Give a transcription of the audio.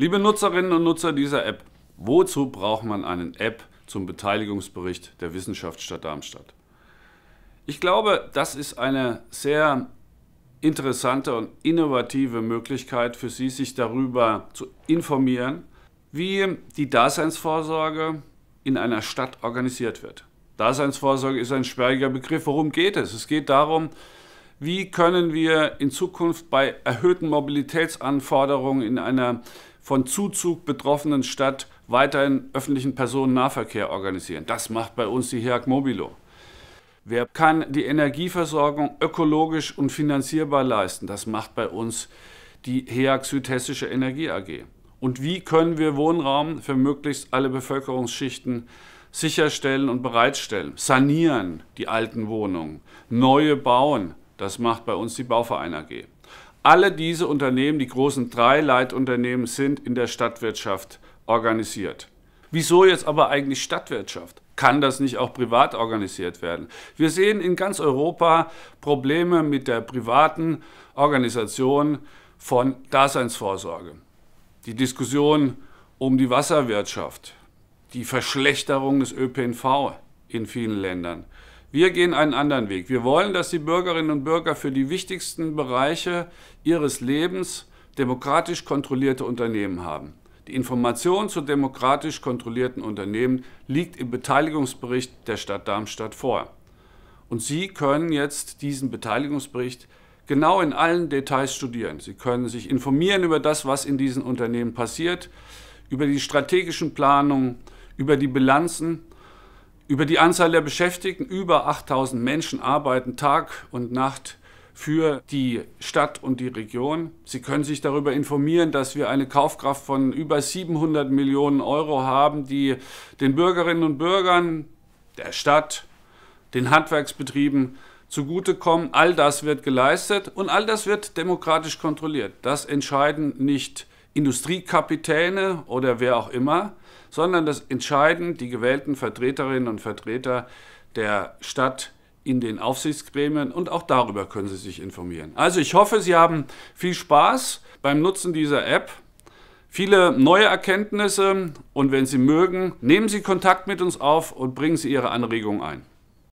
Liebe Nutzerinnen und Nutzer dieser App, wozu braucht man einen App zum Beteiligungsbericht der Wissenschaftsstadt Darmstadt? Ich glaube, das ist eine sehr interessante und innovative Möglichkeit für Sie, sich darüber zu informieren, wie die Daseinsvorsorge in einer Stadt organisiert wird. Daseinsvorsorge ist ein sperriger Begriff. Worum geht es? Es geht darum, wie können wir in Zukunft bei erhöhten Mobilitätsanforderungen in einer von Zuzug betroffenen Stadt weiterhin öffentlichen Personennahverkehr organisieren? Das macht bei uns die HIAG Mobilo. Wer kann die Energieversorgung ökologisch und finanzierbar leisten? Das macht bei uns die HEAG Südhessische Energie AG. Und wie können wir Wohnraum für möglichst alle Bevölkerungsschichten sicherstellen und bereitstellen? Sanieren die alten Wohnungen, neue bauen, das macht bei uns die Bauverein AG. Alle diese Unternehmen, die großen drei Leitunternehmen, sind in der Stadtwirtschaft organisiert. Wieso jetzt aber eigentlich Stadtwirtschaft? Kann das nicht auch privat organisiert werden? Wir sehen in ganz Europa Probleme mit der privaten Organisation von Daseinsvorsorge. Die Diskussion um die Wasserwirtschaft, die Verschlechterung des ÖPNV in vielen Ländern, wir gehen einen anderen Weg. Wir wollen, dass die Bürgerinnen und Bürger für die wichtigsten Bereiche ihres Lebens demokratisch kontrollierte Unternehmen haben. Die Information zu demokratisch kontrollierten Unternehmen liegt im Beteiligungsbericht der Stadt Darmstadt vor. Und Sie können jetzt diesen Beteiligungsbericht genau in allen Details studieren. Sie können sich informieren über das, was in diesen Unternehmen passiert, über die strategischen Planungen, über die Bilanzen über die Anzahl der Beschäftigten, über 8000 Menschen arbeiten Tag und Nacht für die Stadt und die Region. Sie können sich darüber informieren, dass wir eine Kaufkraft von über 700 Millionen Euro haben, die den Bürgerinnen und Bürgern, der Stadt, den Handwerksbetrieben zugutekommen. All das wird geleistet und all das wird demokratisch kontrolliert. Das entscheiden nicht Industriekapitäne oder wer auch immer, sondern das entscheiden die gewählten Vertreterinnen und Vertreter der Stadt in den Aufsichtsgremien und auch darüber können Sie sich informieren. Also ich hoffe, Sie haben viel Spaß beim Nutzen dieser App, viele neue Erkenntnisse und wenn Sie mögen, nehmen Sie Kontakt mit uns auf und bringen Sie Ihre Anregungen ein.